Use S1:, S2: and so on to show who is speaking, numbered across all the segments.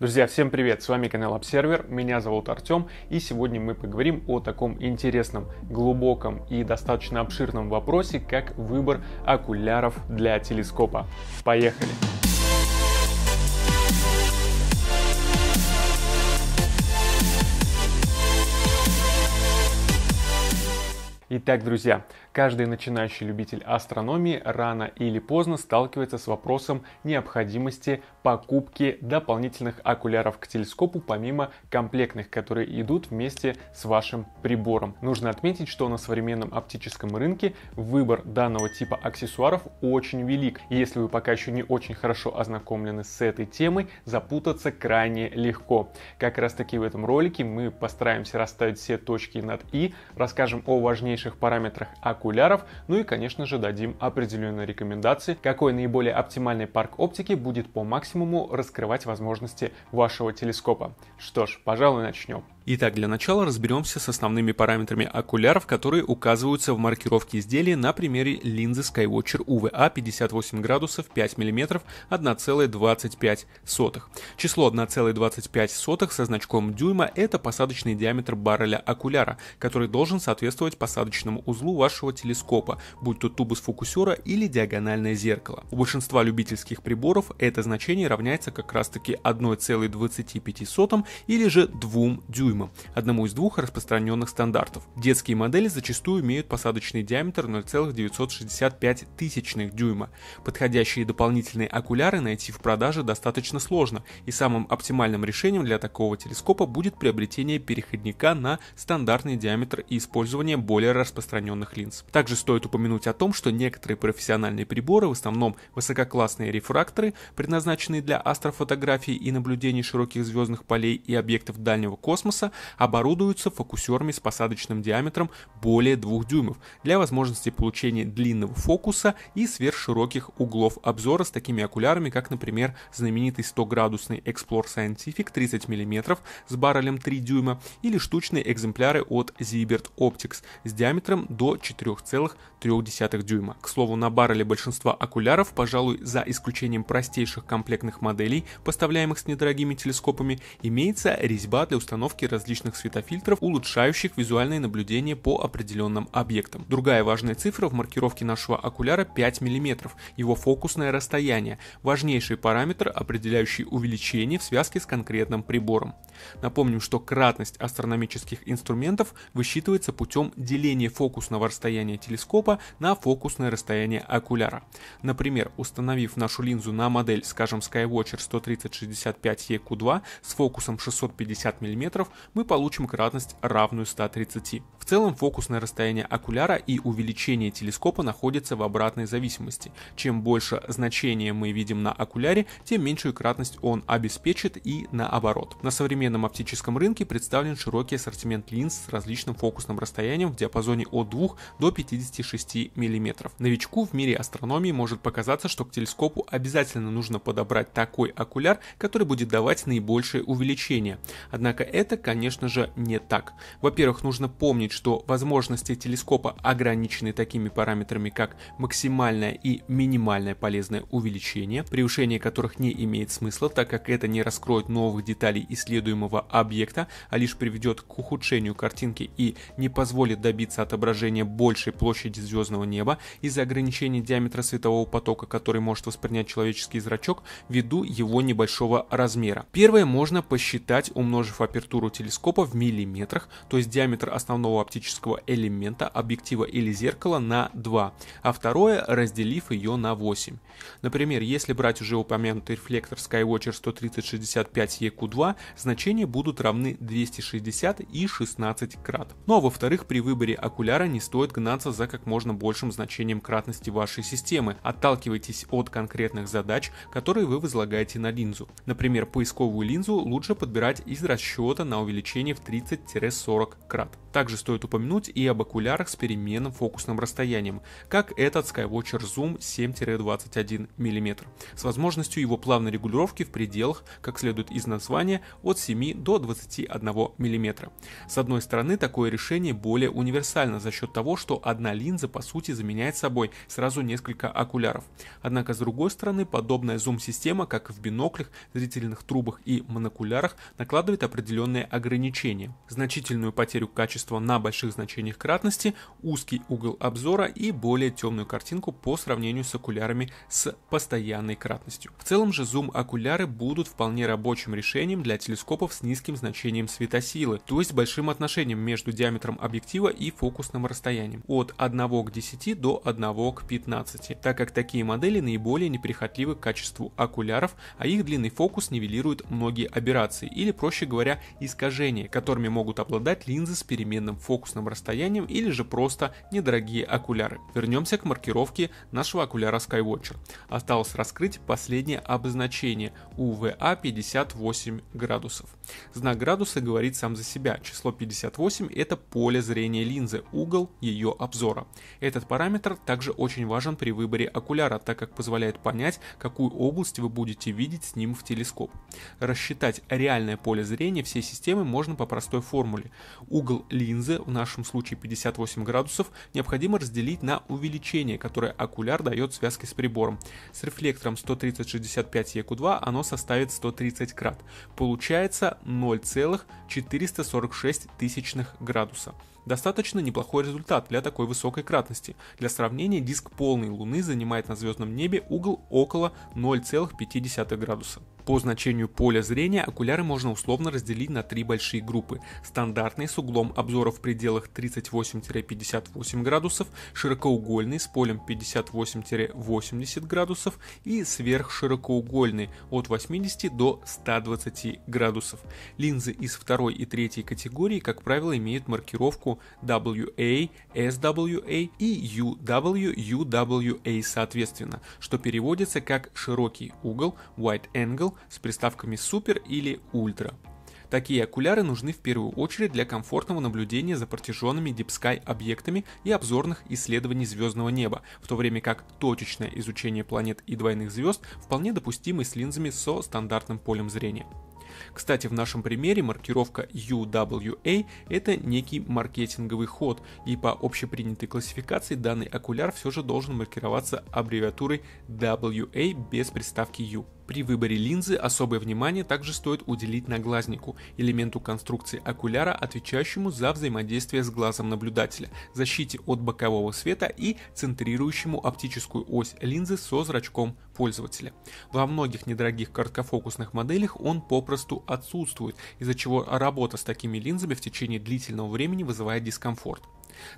S1: Друзья, всем привет! С вами канал Обсервер, меня зовут Артем, и сегодня мы поговорим о таком интересном, глубоком и достаточно обширном вопросе, как выбор окуляров для телескопа. Поехали! Итак, друзья, Каждый начинающий любитель астрономии рано или поздно сталкивается с вопросом необходимости покупки дополнительных окуляров к телескопу, помимо комплектных, которые идут вместе с вашим прибором. Нужно отметить, что на современном оптическом рынке выбор данного типа аксессуаров очень велик. И если вы пока еще не очень хорошо ознакомлены с этой темой, запутаться крайне легко. Как раз таки в этом ролике мы постараемся расставить все точки над «и», расскажем о важнейших параметрах окуляров, окуляров, ну и, конечно же, дадим определенные рекомендации, какой наиболее оптимальный парк оптики будет по максимуму раскрывать возможности вашего телескопа. Что ж, пожалуй, начнем. Итак, для начала разберемся с основными параметрами окуляров, которые указываются в маркировке изделия на примере линзы Skywatcher UVA 58 а градусов 5 мм 1,25. Число 1,25 со значком дюйма – это посадочный диаметр барреля окуляра, который должен соответствовать посадочному узлу вашего телескопа, будь то тубус фокусера или диагональное зеркало. У большинства любительских приборов это значение равняется как раз таки 1,25 или же 2 дюймам дюйма, одному из двух распространенных стандартов. Детские модели зачастую имеют посадочный диаметр 0,965 тысячных дюйма. Подходящие дополнительные окуляры найти в продаже достаточно сложно, и самым оптимальным решением для такого телескопа будет приобретение переходника на стандартный диаметр и использование более распространенных линз. Также стоит упомянуть о том, что некоторые профессиональные приборы, в основном высококлассные рефракторы, предназначенные для астрофотографии и наблюдений широких звездных полей и объектов дальнего космоса, оборудуются фокусерами с посадочным диаметром более 2 дюймов для возможности получения длинного фокуса и сверхшироких углов обзора с такими окулярами, как, например, знаменитый 100-градусный Explore Scientific 30 мм с баррелем 3 дюйма или штучные экземпляры от Zibert Optics с диаметром до 4,3 дюйма. К слову, на барреле большинства окуляров, пожалуй, за исключением простейших комплектных моделей, поставляемых с недорогими телескопами, имеется резьба для установки различных светофильтров, улучшающих визуальное наблюдение по определенным объектам. Другая важная цифра в маркировке нашего окуляра 5 мм, его фокусное расстояние, важнейший параметр, определяющий увеличение в связке с конкретным прибором. Напомним, что кратность астрономических инструментов высчитывается путем деления фокусного расстояния телескопа на фокусное расстояние окуляра. Например, установив нашу линзу на модель, скажем, Skywatcher 130-65 EQ2 с фокусом 650 мм, мы получим кратность равную 130 целом фокусное расстояние окуляра и увеличение телескопа находятся в обратной зависимости. Чем больше значения мы видим на окуляре, тем меньшую кратность он обеспечит и наоборот. На современном оптическом рынке представлен широкий ассортимент линз с различным фокусным расстоянием в диапазоне от 2 до 56 мм. Новичку в мире астрономии может показаться, что к телескопу обязательно нужно подобрать такой окуляр, который будет давать наибольшее увеличение. Однако это, конечно же, не так. Во-первых, нужно помнить, что возможности телескопа ограничены такими параметрами, как максимальное и минимальное полезное увеличение, превышение которых не имеет смысла, так как это не раскроет новых деталей исследуемого объекта, а лишь приведет к ухудшению картинки и не позволит добиться отображения большей площади звездного неба из-за ограничения диаметра светового потока, который может воспринять человеческий зрачок ввиду его небольшого размера. Первое можно посчитать, умножив апертуру телескопа в миллиметрах, то есть диаметр основного оптического элемента объектива или зеркала на 2, а второе разделив ее на 8. Например, если брать уже упомянутый рефлектор Skywatcher 13065EQ2, значения будут равны 260 и 16 крат. Ну а во-вторых, при выборе окуляра не стоит гнаться за как можно большим значением кратности вашей системы, отталкивайтесь от конкретных задач, которые вы возлагаете на линзу. Например, поисковую линзу лучше подбирать из расчета на увеличение в 30-40 крат. Также стоит стоит упомянуть и об окулярах с переменным фокусным расстоянием, как этот Skywatcher Zoom 7-21 мм, с возможностью его плавной регулировки в пределах, как следует из названия, от 7 до 21 мм. С одной стороны, такое решение более универсально за счет того, что одна линза по сути заменяет собой сразу несколько окуляров. Однако с другой стороны, подобная зум-система, как и в биноклях, зрительных трубах и монокулярах, накладывает определенные ограничения. Значительную потерю качества на больших значениях кратности, узкий угол обзора и более темную картинку по сравнению с окулярами с постоянной кратностью. В целом же зум-окуляры будут вполне рабочим решением для телескопов с низким значением светосилы, то есть большим отношением между диаметром объектива и фокусным расстоянием от 1 к 10 до 1 к 15, так как такие модели наиболее неприхотливы к качеству окуляров, а их длинный фокус нивелирует многие аберрации или, проще говоря, искажения, которыми могут обладать линзы с переменным фокусом фокусным расстоянием или же просто недорогие окуляры. Вернемся к маркировке нашего окуляра Skywatcher. Осталось раскрыть последнее обозначение UVA 58 а градусов. Знак градуса говорит сам за себя. Число 58 это поле зрения линзы, угол ее обзора. Этот параметр также очень важен при выборе окуляра, так как позволяет понять, какую область вы будете видеть с ним в телескоп. Рассчитать реальное поле зрения всей системы можно по простой формуле. Угол линзы в нашем случае 58 градусов, необходимо разделить на увеличение, которое окуляр дает связке с прибором. С рефлектором 130-65 EQ2 оно составит 130 крат. Получается 0,446 тысячных градуса. Достаточно неплохой результат для такой высокой кратности. Для сравнения, диск полной Луны занимает на звездном небе угол около 0,5 градуса. По значению поля зрения окуляры можно условно разделить на три большие группы. стандартные с углом обзора в пределах 38-58 градусов, широкоугольные с полем 58-80 градусов и сверхширокоугольные от 80 до 120 градусов. Линзы из второй и третьей категории, как правило, имеют маркировку систему WA, SWA и UW-UWA соответственно, что переводится как «широкий угол», «wide angle» с приставками «супер» или «ультра». Такие окуляры нужны в первую очередь для комфортного наблюдения за протяженными Deep Sky объектами и обзорных исследований звездного неба, в то время как точечное изучение планет и двойных звезд вполне допустимо с линзами со стандартным полем зрения. Кстати, в нашем примере маркировка UWA – это некий маркетинговый ход, и по общепринятой классификации данный окуляр все же должен маркироваться аббревиатурой WA без приставки U. При выборе линзы особое внимание также стоит уделить наглазнику, элементу конструкции окуляра, отвечающему за взаимодействие с глазом наблюдателя, защите от бокового света и центрирующему оптическую ось линзы со зрачком пользователя. Во многих недорогих короткофокусных моделях он попросту отсутствует, из-за чего работа с такими линзами в течение длительного времени вызывает дискомфорт.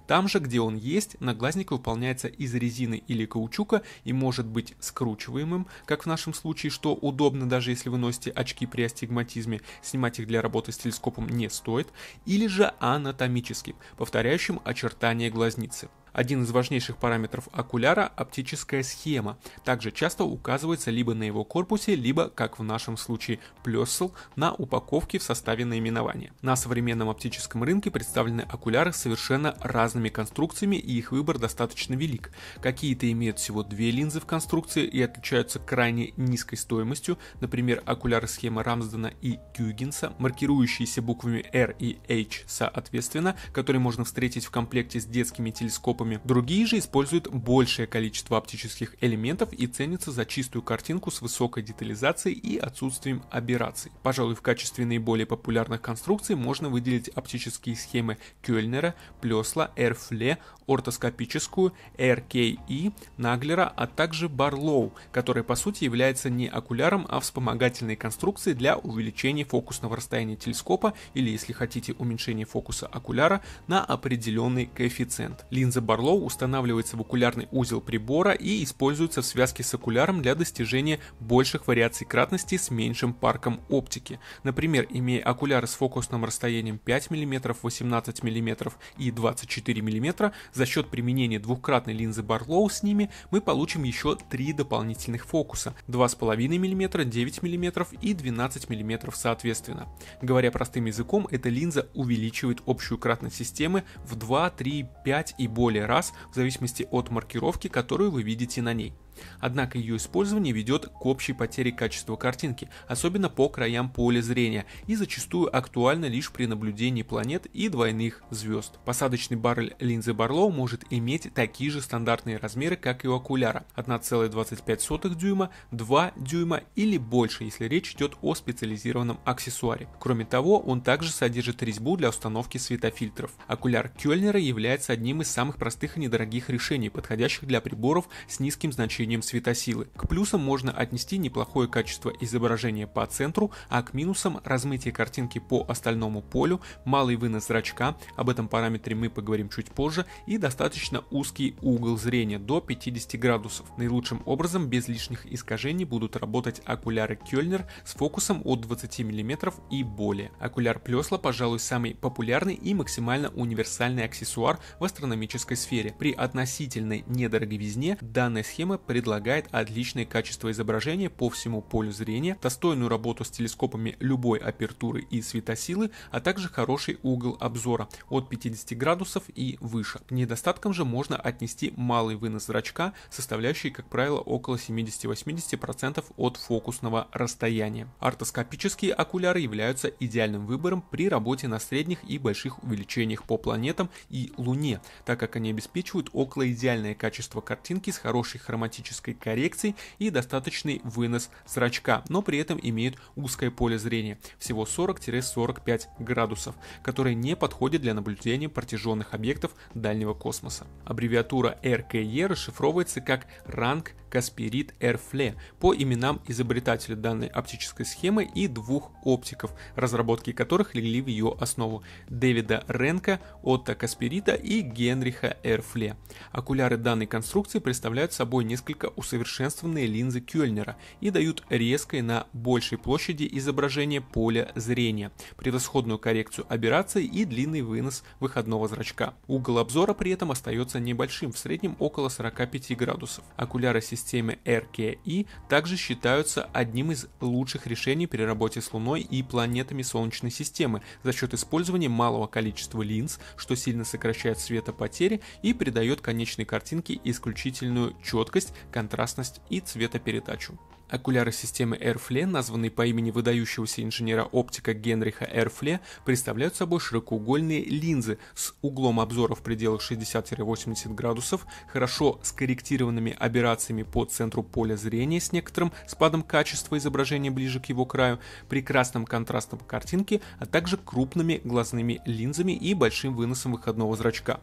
S1: Там же, где он есть, наглазник выполняется из резины или каучука и может быть скручиваемым, как в нашем случае, что удобно, даже если вы носите очки при астигматизме, снимать их для работы с телескопом не стоит, или же анатомическим, повторяющим очертания глазницы. Один из важнейших параметров окуляра – оптическая схема. Также часто указывается либо на его корпусе, либо, как в нашем случае, плесл на упаковке в составе наименования. На современном оптическом рынке представлены окуляры с совершенно разными конструкциями и их выбор достаточно велик. Какие-то имеют всего две линзы в конструкции и отличаются крайне низкой стоимостью, например, окуляры схемы Рамсдена и Кюгенса, маркирующиеся буквами R и H соответственно, которые можно встретить в комплекте с детскими телескопами группами. Другие же используют большее количество оптических элементов и ценятся за чистую картинку с высокой детализацией и отсутствием аберраций. Пожалуй, в качестве наиболее популярных конструкций можно выделить оптические схемы Кёльнера, Плесла, Эрфле, ортоскопическую, RKE, Наглера, а также Барлоу, который по сути является не окуляром, а вспомогательной конструкцией для увеличения фокусного расстояния телескопа или, если хотите, уменьшения фокуса окуляра на определенный коэффициент. Линза Барлоу устанавливается в окулярный узел прибора и используется в связке с окуляром для достижения больших вариаций кратности с меньшим парком оптики. Например, имея окуляры с фокусным расстоянием 5 мм, 18 мм и 24 мм, за счет применения двухкратной линзы Барлоу с ними мы получим еще три дополнительных фокуса 2,5 мм, 9 мм и 12 мм соответственно. Говоря простым языком, эта линза увеличивает общую кратность системы в 2, 3, 5 и более или раз в зависимости от маркировки, которую вы видите на ней. Однако ее использование ведет к общей потере качества картинки, особенно по краям поля зрения, и зачастую актуально лишь при наблюдении планет и двойных звезд. Посадочный баррель линзы Барлоу может иметь такие же стандартные размеры, как и у окуляра – 1,25 дюйма, 2 дюйма или больше, если речь идет о специализированном аксессуаре. Кроме того, он также содержит резьбу для установки светофильтров. Окуляр Кёльнера является одним из самых простых и недорогих решений, подходящих для приборов с низким значением значением светосилы. К плюсам можно отнести неплохое качество изображения по центру, а к минусам размытие картинки по остальному полю, малый вынос зрачка, об этом параметре мы поговорим чуть позже, и достаточно узкий угол зрения до 50 градусов. Наилучшим образом без лишних искажений будут работать окуляры Кёльнер с фокусом от 20 мм и более. Окуляр Плесла, пожалуй, самый популярный и максимально универсальный аксессуар в астрономической сфере. При относительной недороговизне данная схема предлагает отличное качество изображения по всему полю зрения, достойную работу с телескопами любой апертуры и светосилы, а также хороший угол обзора от 50 градусов и выше. К недостаткам же можно отнести малый вынос зрачка, составляющий, как правило, около 70-80% от фокусного расстояния. Ортоскопические окуляры являются идеальным выбором при работе на средних и больших увеличениях по планетам и Луне, так как они обеспечивают около идеальное качество картинки с хорошей хроматической оптической коррекцией и достаточный вынос зрачка, но при этом имеют узкое поле зрения, всего 40-45 градусов, которое не подходит для наблюдения протяженных объектов дальнего космоса. Аббревиатура РКЕ расшифровывается как ранг Касперит Эрфле по именам изобретателя данной оптической схемы и двух оптиков, разработки которых легли в ее основу – Дэвида Ренка, Отто Касперита и Генриха Эрфле. Окуляры данной конструкции представляют собой несколько усовершенствованные линзы Кёльнера и дают резкое на большей площади изображение поля зрения, превосходную коррекцию аберрации и длинный вынос выходного зрачка. Угол обзора при этом остается небольшим, в среднем около 45 градусов. Окуляры системы системе РКИ также считаются одним из лучших решений при работе с Луной и планетами Солнечной системы за счет использования малого количества линз, что сильно сокращает светопотери и придает конечной картинке исключительную четкость, контрастность и цветопередачу. Окуляры системы Эрфле, названные по имени выдающегося инженера-оптика Генриха Эрфле, представляют собой широкоугольные линзы с углом обзора в пределах 60-80 градусов, хорошо скорректированными операциями по центру поля зрения с некоторым спадом качества изображения ближе к его краю, прекрасным контрастом картинки, а также крупными глазными линзами и большим выносом выходного зрачка.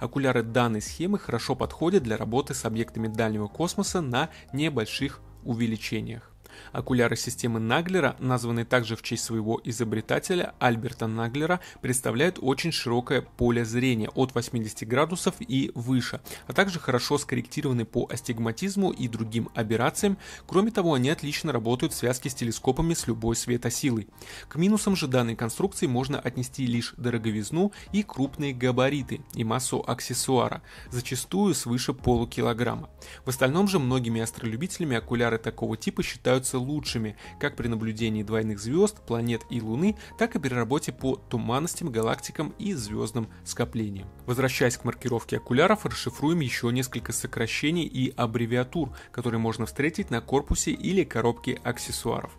S1: Окуляры данной схемы хорошо подходят для работы с объектами дальнего космоса на небольших увеличениях. Окуляры системы Наглера, названные также в честь своего изобретателя Альберта Наглера, представляют очень широкое поле зрения от 80 градусов и выше, а также хорошо скорректированы по астигматизму и другим аберрациям. Кроме того, они отлично работают в связке с телескопами с любой светосилой. К минусам же данной конструкции можно отнести лишь дороговизну и крупные габариты и массу аксессуара, зачастую свыше полукилограмма. В остальном же многими астролюбителями окуляры такого типа считают становятся лучшими как при наблюдении двойных звезд, планет и Луны, так и при работе по туманностям, галактикам и звездным скоплениям. Возвращаясь к маркировке окуляров, расшифруем еще несколько сокращений и аббревиатур, которые можно встретить на корпусе или коробке аксессуаров.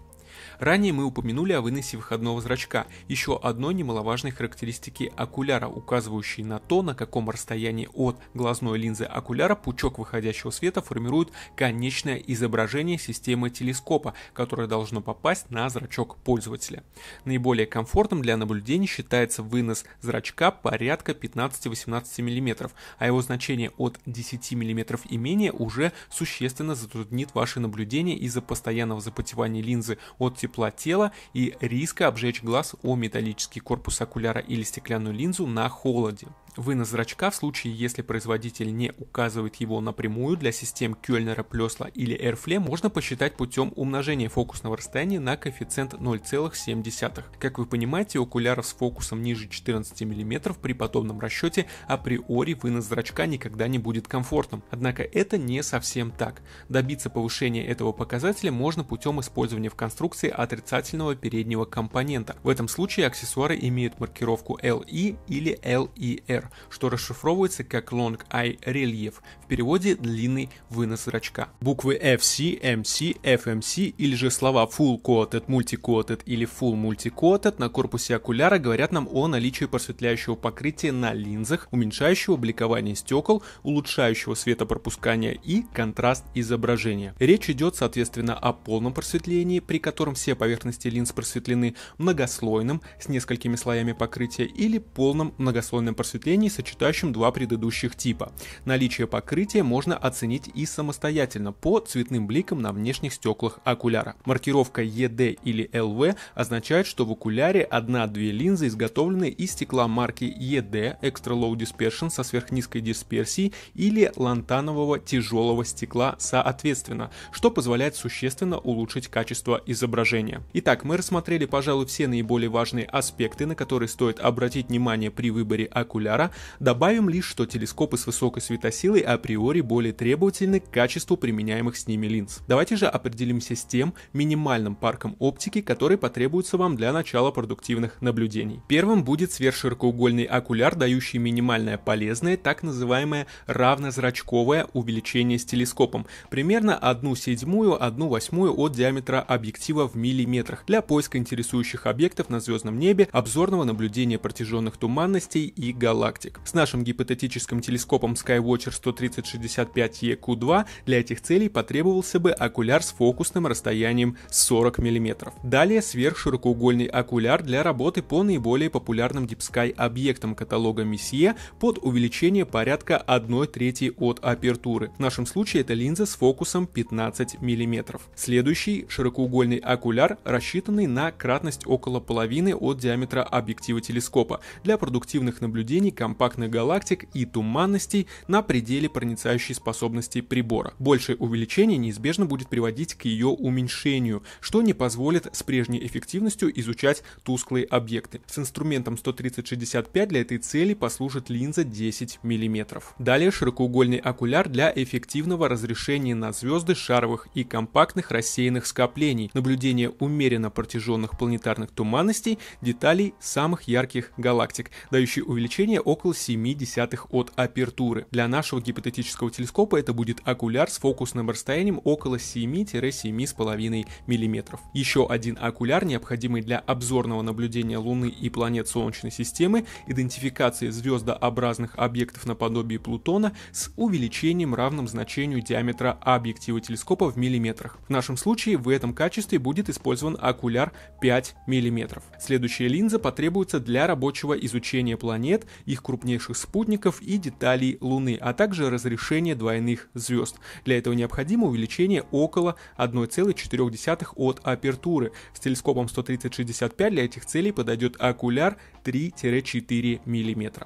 S1: Ранее мы упомянули о выносе выходного зрачка, еще одной немаловажной характеристики окуляра, указывающей на то, на каком расстоянии от глазной линзы окуляра пучок выходящего света формирует конечное изображение системы телескопа, которое должно попасть на зрачок пользователя. Наиболее комфортным для наблюдений считается вынос зрачка порядка 15-18 мм, а его значение от 10 мм и менее уже существенно затруднит ваши наблюдения из-за постоянного запотевания линзы от от тепла тела и риска обжечь глаз о металлический корпус окуляра или стеклянную линзу на холоде. Вынос зрачка в случае, если производитель не указывает его напрямую для систем Кёльнера, плёсла или Эрфле, можно посчитать путем умножения фокусного расстояния на коэффициент 0,7. Как вы понимаете, окуляров с фокусом ниже 14 мм при подобном расчете априори вынос зрачка никогда не будет комфортным. Однако это не совсем так. Добиться повышения этого показателя можно путем использования в конструкции отрицательного переднего компонента. В этом случае аксессуары имеют маркировку LE или LER. Flare, что расшифровывается как Long Eye Relief, в переводе «длинный вынос зрачка». Буквы FC, MC, FMC или же слова Full Coated, multi coated или Full multi coated на корпусе окуляра говорят нам о наличии просветляющего покрытия на линзах, уменьшающего бликование стекол, улучшающего светопропускание и контраст изображения. Речь идет, соответственно, о полном просветлении, при котором все поверхности линз просветлены многослойным, с несколькими слоями покрытия или полном многослойном просветлении измерений, сочетающим два предыдущих типа. Наличие покрытия можно оценить и самостоятельно по цветным бликам на внешних стеклах окуляра. Маркировка ED или LV означает, что в окуляре одна-две линзы изготовлены из стекла марки ED Extra Low Dispersion со сверхнизкой дисперсией или лантанового тяжелого стекла соответственно, что позволяет существенно улучшить качество изображения. Итак, мы рассмотрели, пожалуй, все наиболее важные аспекты, на которые стоит обратить внимание при выборе окуляра, Хаббара, добавим лишь, что телескопы с высокой светосилой априори более требовательны к качеству применяемых с ними линз. Давайте же определимся с тем минимальным парком оптики, который потребуется вам для начала продуктивных наблюдений. Первым будет сверхширокоугольный окуляр, дающий минимальное полезное, так называемое равнозрачковое увеличение с телескопом, примерно 1 седьмую, 1 восьмую от диаметра объектива в миллиметрах для поиска интересующих объектов на звездном небе, обзорного наблюдения протяженных туманностей и галактик галактик. С нашим гипотетическим телескопом Skywatcher 13065EQ2 для этих целей потребовался бы окуляр с фокусным расстоянием 40 мм. Далее сверхширокоугольный окуляр для работы по наиболее популярным Deep Sky объектам каталога Messier под увеличение порядка 1 трети от апертуры. В нашем случае это линза с фокусом 15 мм. Следующий широкоугольный окуляр, рассчитанный на кратность около половины от диаметра объектива телескопа для продуктивных наблюдений компактных галактик и туманностей на пределе проницающей способности прибора. Большее увеличение неизбежно будет приводить к ее уменьшению, что не позволит с прежней эффективностью изучать тусклые объекты. С инструментом 130 для этой цели послужит линза 10 мм. Далее широкоугольный окуляр для эффективного разрешения на звезды шаровых и компактных рассеянных скоплений, наблюдение умеренно протяженных планетарных туманностей, деталей самых ярких галактик, дающие увеличение о около 7 десятых от апертуры. Для нашего гипотетического телескопа это будет окуляр с фокусным расстоянием около 7-7,5 мм. Еще один окуляр, необходимый для обзорного наблюдения Луны и планет Солнечной системы, идентификации звездообразных объектов наподобие Плутона с увеличением равным значению диаметра объектива телескопа в миллиметрах. В нашем случае в этом качестве будет использован окуляр 5 мм. Следующая линза потребуется для рабочего изучения планет и их крупнейших спутников и деталей Луны, а также разрешение двойных звезд. Для этого необходимо увеличение около 1,4 от апертуры. С телескопом 130-65 для этих целей подойдет окуляр 3-4 мм.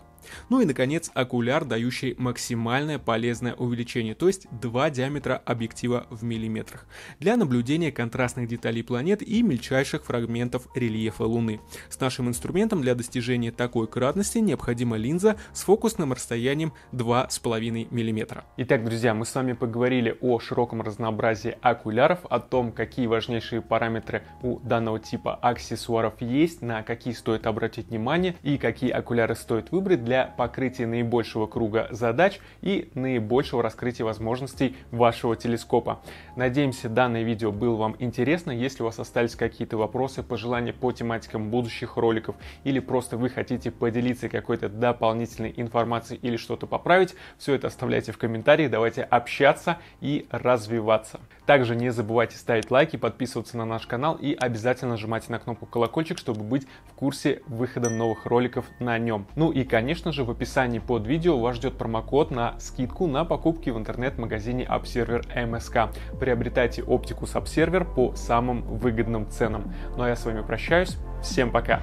S1: Ну и, наконец, окуляр, дающий максимальное полезное увеличение, то есть два диаметра объектива в миллиметрах, для наблюдения контрастных деталей планет и мельчайших фрагментов рельефа Луны. С нашим инструментом для достижения такой кратности необходима линза с фокусным расстоянием 2,5 мм. Итак, друзья, мы с вами поговорили о широком разнообразии окуляров, о том, какие важнейшие параметры у данного типа аксессуаров есть, на какие стоит обратить внимание и какие окуляры стоит выбрать для для покрытия наибольшего круга задач и наибольшего раскрытия возможностей вашего телескопа. Надеемся, данное видео было вам интересно. Если у вас остались какие-то вопросы, пожелания по тематикам будущих роликов или просто вы хотите поделиться какой-то дополнительной информацией или что-то поправить, все это оставляйте в комментарии, давайте общаться и развиваться. Также не забывайте ставить лайки, подписываться на наш канал и обязательно нажимайте на кнопку колокольчик, чтобы быть в курсе выхода новых роликов на нем. Ну и, конечно, Конечно же, в описании под видео вас ждет промокод на скидку на покупки в интернет-магазине AppServer MSK. Приобретайте оптику с AppServer по самым выгодным ценам. Ну а я с вами прощаюсь. Всем пока!